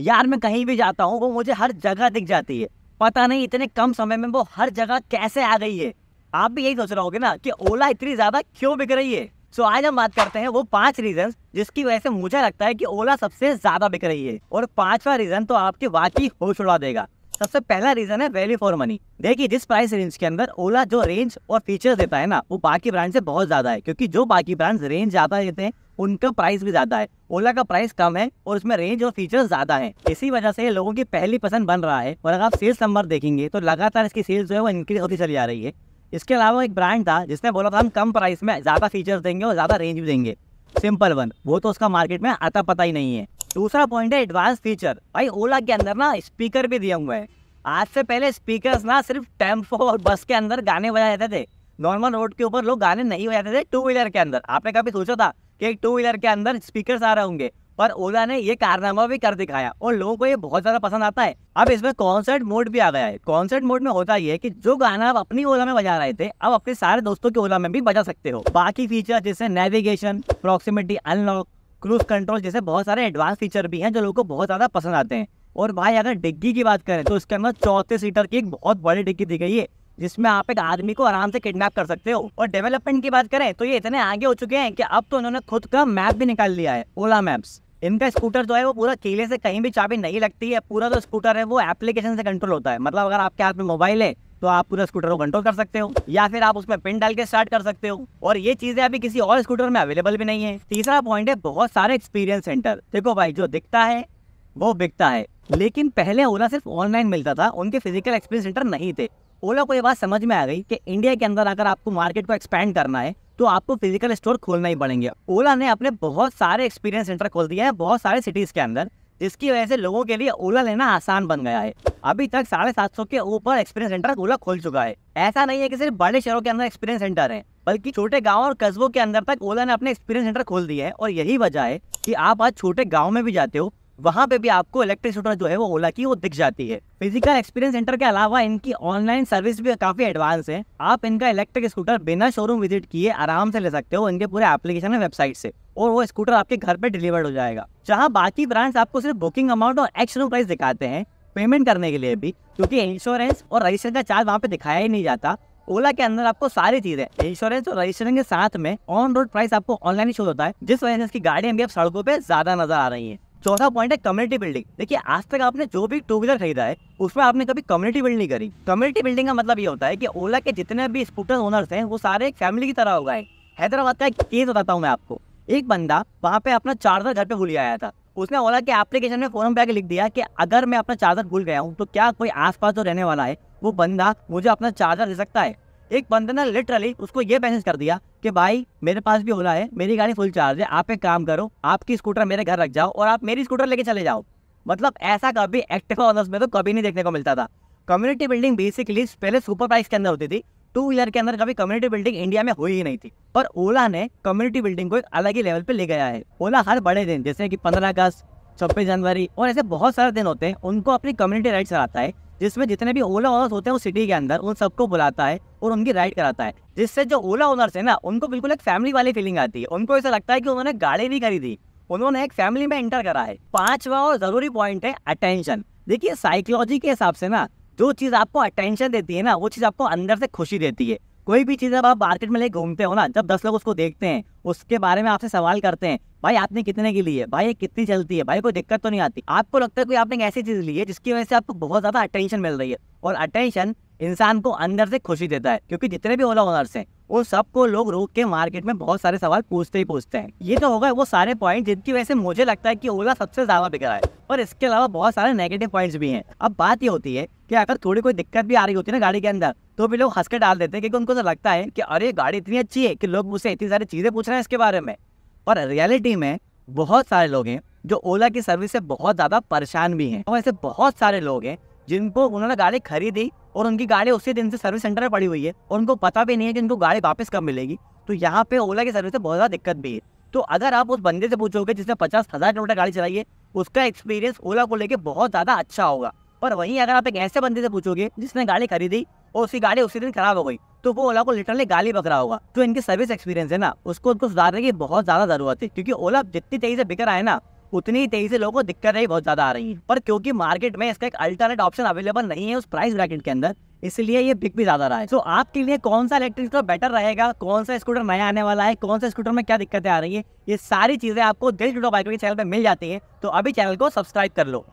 यार मैं कहीं भी जाता हूँ वो मुझे हर जगह दिख जाती है पता नहीं इतने कम समय में वो हर जगह कैसे आ गई है आप भी यही सोच रहे होगे ना कि ओला इतनी ज़्यादा क्यों बिक रही है सो so, आज हम बात करते हैं वो पांच रीजन जिसकी वजह से मुझे लगता है कि ओला सबसे ज्यादा बिक रही है और पांचवा रीजन तो आपके वाकई होश उड़ा देगा सबसे पहला रीजन है वैल्यू फॉर मनी देखिए जिस प्राइस रेंज के अंदर ओला जो रेंज और फीचर्स देता है ना वो बाकी ब्रांड से बहुत ज्यादा है क्योंकि जो बाकी ब्रांड रेंज ज्यादा देते हैं उनका प्राइस भी ज़्यादा है ओला का प्राइस कम है और उसमें रेंज और फीचर्स ज़्यादा है इसी वजह से लोगों की पहली पसंद बन रहा है और अगर आप सेल्स नंबर देखेंगे तो लगातार इसकी सेल्स जो है वो इंक्रीज होती चली जा रही है इसके अलावा एक ब्रांड था जिसने बोला था हम कम प्राइस में ज़्यादा फीचर्स देंगे और ज़्यादा रेंज भी देंगे सिंपल वन वो तो उसका मार्केट में आता पता ही नहीं है दूसरा पॉइंट है एडवांस फीचर भाई ओला के अंदर ना स्पीकर भी दिया हुआ है आज से पहले स्पीकर्स ना सिर्फ टेम्पो और बस के अंदर गाने बजाए जाते थे नॉर्मल रोड के ऊपर लोग गाने नहीं बजाते थे टू व्हीलर के अंदर आपने कभी सोचा था कि टू व्हीलर के अंदर स्पीकर आ रहे होंगे पर ओला ने ये कारनामा भी कर दिखाया और लोगों को ये बहुत ज्यादा पसंद आता है अब इसमें कॉन्सर्ट मोड भी आ गया है कॉन्सर्ट मोड में होता ये है कि जो गाना आप अपनी ओला में बजा रहे थे अब अपने सारे दोस्तों के ओला में भी बजा सकते हो बाकी फीचर जैसे navigation proximity unlock cruise control जैसे बहुत सारे एडवांस फीचर भी हैं जो लोगों को बहुत ज्यादा पसंद आते हैं और भाई अगर डिग्गी की बात करें तो इसके अंदर चौथे सीटर की एक बहुत बड़ी डिग्गी दी गई है जिसमें आप एक आदमी को आराम से किडनैप कर सकते हो और डेवलपमेंट की बात करें तो ये इतने आगे हो चुके हैं कि अब तो उन्होंने खुद का मैप भी निकाल लिया है ओला मैप्स इनका स्कूटर जो है वो पूरा केले से कहीं भी चाबी नहीं लगती है पूरा जो स्कूटर है वो एप्लीकेशन से कंट्रोल होता है मतलब अगर आपके हाथ में मोबाइल है तो आप पूरा स्कूटर को कंट्रोल कर सकते हो या फिर आप उसमें पिन डाल के स्टार्ट कर सकते हो और ये चीजें अभी किसी और स्कूटर में अवेलेबल भी नहीं है तीसरा पॉइंट है बहुत सारे एक्सपीरियंस सेंटर देखो भाई जो दिखता है वो बिकता है लेकिन पहले ओला सिर्फ ऑनलाइन मिलता था उनके फिजिकल एक्सपीरियंस सेंटर नहीं थे ओला को ये बात समझ में आ गई कि इंडिया के अंदर अगर आपको मार्केट को एक्सपेंड करना है तो आपको फिजिकल स्टोर खोलना ही पड़ेंगे ओला ने अपने बहुत सारे एक्सपीरियंस सेंटर खोल दिए हैं बहुत सारे सिटीज़ के अंदर जिसकी वजह से लोगों के लिए ओला लेना आसान बन गया है अभी तक साढ़े सात सौ के ऊपर एक्सपीरियंस सेंटर ओला खोल चुका है ऐसा नहीं है कि सिर्फ बड़े शहरों के अंदर एक्सपीरियंस सेंटर है बल्कि छोटे गाँव और कस्बों के अंदर तक ओला ने अपने एक्सपीरियंस सेंटर खोल दिए है और यही वजह है कि आप आज छोटे गाँव में भी जाते हो वहाँ पे भी आपको इलेक्ट्रिक स्कूटर जो है वो ओला की वो दिख जाती है फिजिकल एक्सपीरियंस सेंटर के अलावा इनकी ऑनलाइन सर्विस भी काफ़ी एडवांस है आप इनका इलेक्ट्रिक स्कूटर बिना शोरूम विजिट किए आराम से ले सकते हो इनके पूरे एप्लीकेशन वेबसाइट से और वो स्कूटर आपके घर पे डिलीवर्ड हो जाएगा जहाँ बाकी ब्रांड्स आपको सिर्फ बुकिंग अमाउंट और एक्शन प्राइस दिखाते हैं पेमेंट करने के लिए भी क्योंकि इंश्योरेंस और रजिस्ट्रेशन का चार्ज वहाँ पे दिखाया ही नहीं जाता ओला के अंदर आपको सारी चीजें इंश्योरेंस और रजिस्ट्रेशन के साथ में ऑन रोड प्राइस आपको ऑनलाइन शो होता है जिस वजह से इसकी गाड़ियां भी अब सड़कों पर ज्यादा नजर आ रही है चौथा पॉइंट है कम्युनिटी बिल्डिंग देखिए आज तक आपने जो भी टू व्हीलर खरीदा है उसमें आपने कभी कम्युनिटी बिल्ड नहीं करी कम्युनिटी बिल्डिंग का मतलब ये होता है कि ओला के जितने भी स्कूटर ओनर्स हैं वो सारे एक फैमिली की तरह हो गए हैदराबाद का एक केस बताता हूँ मैं आपको एक बंदा वहाँ पे अपना चार्जर घर पे भूल आया था उसने ओला के एप्लीकेशन में फोरम पे आके लिख दिया कि अगर मैं अपना चार्जर भूल गया हूँ तो क्या कोई आसपास जो रहने वाला है वो बंदा मुझे अपना चार्जर दे सकता है एक बंदे ने लिटरली उसको ये मैसेज कर दिया कि भाई मेरे पास भी ओला है मेरी गाड़ी फुल चार्ज है आप एक काम करो आपकी स्कूटर मेरे घर रख जाओ और आप मेरी स्कूटर लेके चले जाओ मतलब ऐसा कभी एक्टिव ऑनर्स में तो कभी नहीं देखने को मिलता था कम्युनिटी बिल्डिंग बेसिकली पहले सुपर प्राइस के अंदर होती थी टू व्हीलर के अंदर कभी कम्युनिटी बिल्डिंग इंडिया में हुई ही नहीं थी पर ओला ने कम्युनिटी बिल्डिंग को एक अलग ही लेवल पे ले गया है ओला हर बड़े दिन जैसे कि पंद्रह अगस्त छब्बीस जनवरी और ऐसे बहुत सारे दिन होते हैं उनको अपनी कम्युनिटी राइड कराता है जिसमें जितने भी ओला ओनर्स होते हैं वो सिटी के अंदर उन सबको बुलाता है और उनकी राइड कराता है जिससे जो ओला ओनर्स है ना उनको बिल्कुल एक फैमिली वाली फीलिंग आती है उनको ऐसा लगता है कि उन्होंने गाड़ी नहीं खरीदी उन्होंने एक फैमिली में एंटर करा है पांचवा और जरूरी पॉइंट है अटेंशन देखिए साइकोलॉजी के हिसाब से ना जो चीज़ आपको अटेंशन देती है ना वो चीज़ आपको अंदर से खुशी देती है कोई भी चीज़ जब आप मार्केट में ले घूमते हो ना जब दस लोग उसको देखते हैं उसके बारे में आपसे सवाल करते हैं भाई आपने कितने की ली है भाई ये कितनी चलती है भाई कोई दिक्कत तो नहीं आती आपको लगता है कोई आपने ऐसी चीज़ ली है जिसकी वजह से आपको बहुत ज़्यादा अटेंशन मिल रही है और अटेंशन इंसान को अंदर से खुशी देता है क्योंकि जितने भी ओला ओनर्स हैं वो सबको लोग रोक के मार्केट में बहुत सारे सवाल पूछते ही पूछते हैं ये तो होगा वो सारे पॉइंट जिनकी वजह से मुझे लगता है कि ओला सबसे ज़्यादा बिक रहा है और इसके अलावा बहुत सारे नेगेटिव पॉइंट्स भी हैं अब बात ये होती है कि अगर थोड़ी कोई दिक्कत भी आ रही होती है ना गाड़ी के अंदर तो भी लोग हंस के डाल देते हैं क्योंकि उनको तो लगता है कि अरे गाड़ी इतनी अच्छी है कि लोग मुझसे इतनी सारी चीज़ें पूछ रहे हैं इसके बारे में और रियलिटी में बहुत सारे लोग हैं जो ओला की सर्विस से बहुत ज़्यादा परेशान भी हैं और ऐसे बहुत सारे लोग हैं जिनको उन्होंने गाड़ी खरीदी और उनकी गाड़ी उसी दिन से सर्विस सेंटर में पड़ी हुई है और उनको पता भी नहीं है कि उनको गाड़ी वापस कब मिलेगी तो यहाँ पे ओला की सर्विस से बहुत ज़्यादा दिक्कत भी है तो अगर आप उस बंदे से पूछोगे जिसने पचास हज़ार किलोमीटर गाड़ी चलाई है उसका एक्सपीरियंस ओला को लेकर बहुत ज़्यादा अच्छा होगा पर वहीं अगर आप एक ऐसे बंदे से पूछोगे जिसने गाड़ी खरीदी और उसकी गाड़ी उसी दिन खराब हो गई तो वो ओला को लिटरली गाली बकरा होगा तो इनकी सर्विस एक्सपीरियंस है ना उसको उनको सुधारने की बहुत ज़्यादा ज़रूरत है क्योंकि ओला जितनी तेजी से रहा है ना उतनी तेजी से लोगों को दिक्कतें बहुत ज़्यादा आ रही है पर क्योंकि मार्केट में इसका एक अल्टरनेट ऑप्शन अवेलेबल नहीं है उस प्राइस ब्रैकेट के अंदर इसलिए ये बिक भी ज्यादा रहा है तो so, आपके लिए कौन सा इलेक्ट्रिक स्कूटर बेटर रहेगा कौन सा स्कूटर नया आने वाला है कौन सा स्कूटर में क्या दिक्कतें आ रही है ये सारी चीजें आपको दिल टूटो बाइक चैनल पर मिल जाती है तो अभी चैनल को सब्सक्राइब कर लो